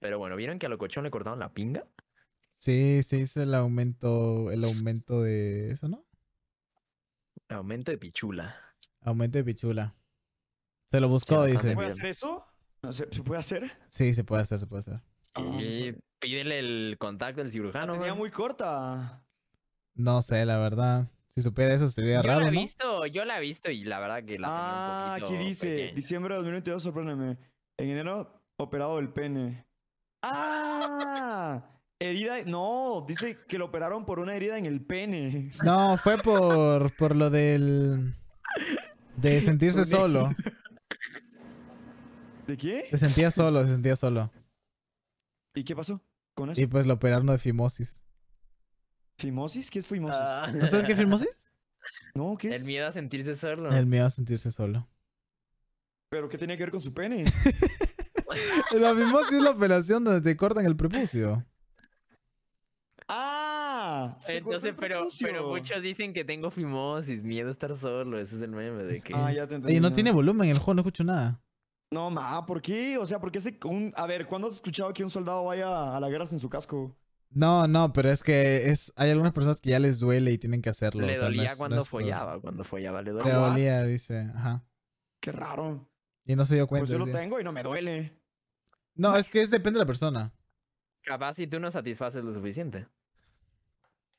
Pero bueno, ¿vieron que a cochón le cortaron la pinga? Sí, se hizo el aumento, el aumento de eso, ¿no? Aumento de pichula. Aumento de pichula. Se lo buscó, dice. ¿Se puede hacer eso? ¿Se, puede hacer? Sí, se puede hacer, se puede hacer. Y ah, pídele el contacto del cirujano. La tenía muy corta. No sé, la verdad. Si supiera eso sería raro yo La he visto, Yo la he visto y la verdad que la Ah, un aquí dice: diciembre de 2022, sorpréndeme. En enero, operado el pene. ¡Ah! Herida, no, dice que lo operaron por una herida en el pene. No, fue por, por lo del... De sentirse solo. ¿De qué? Se sentía solo, se sentía solo. ¿Y qué pasó con eso? Y pues lo operaron de fimosis. ¿Fimosis? ¿Qué es fimosis? Ah, ¿No sabes qué es fimosis? No, ¿qué es? El miedo a sentirse solo. El miedo a sentirse solo. ¿Pero qué tenía que ver con su pene? La fimosis es la operación donde te cortan el prepucio. Ah, entonces, pero, pero muchos dicen que tengo fimosis, miedo a estar solo. Ese es el meme de que. Ah, no tiene volumen el juego, no escucho nada. No, ma, ¿por qué? O sea, ¿por qué ese. A ver, ¿cuándo has escuchado que un soldado vaya a la guerra sin su casco? No, no, pero es que es, hay algunas personas que ya les duele y tienen que hacerlo. Le dolía cuando follaba, cuando follaba le dolía. Le dolía, dice, ajá. Qué raro. Y no se dio cuenta. Pues yo lo tengo y no me duele. No, es que depende de la persona. Capaz si tú no satisfaces lo suficiente.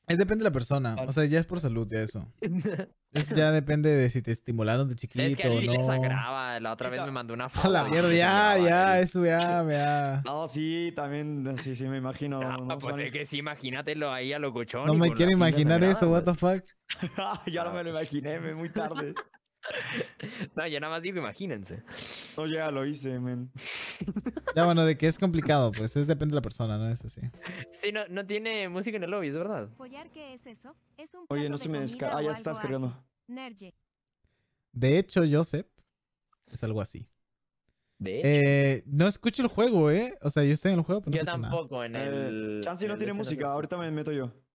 Es depende de la persona. O sea, ya es por salud, ya eso. Es, ya depende de si te estimularon de chiquito es que a sí o no. La otra vez me mandó una foto. La mierda, ya, ya, eso ya, ya. No, sí, también, sí, sí, me imagino. No, pues es que sí, imagínatelo ahí a locochón. No me quiero imaginar eso, what the fuck. ya no me lo imaginé, me, muy tarde. no, ya nada más digo, imagínense. No, ya lo hice, men. Ya bueno, de que es complicado, pues depende de la persona, ¿no? Es así. Sí, no, no tiene música en el lobby, es verdad. Oye, no se me descarga. Ah, ya estás cargando. De hecho, Joseph es algo así. ¿De? Eh, no escucho el juego, ¿eh? O sea, yo estoy en el juego, pero no Yo tampoco en eh, el. Eh, Chansey no tiene música, ahorita me meto yo.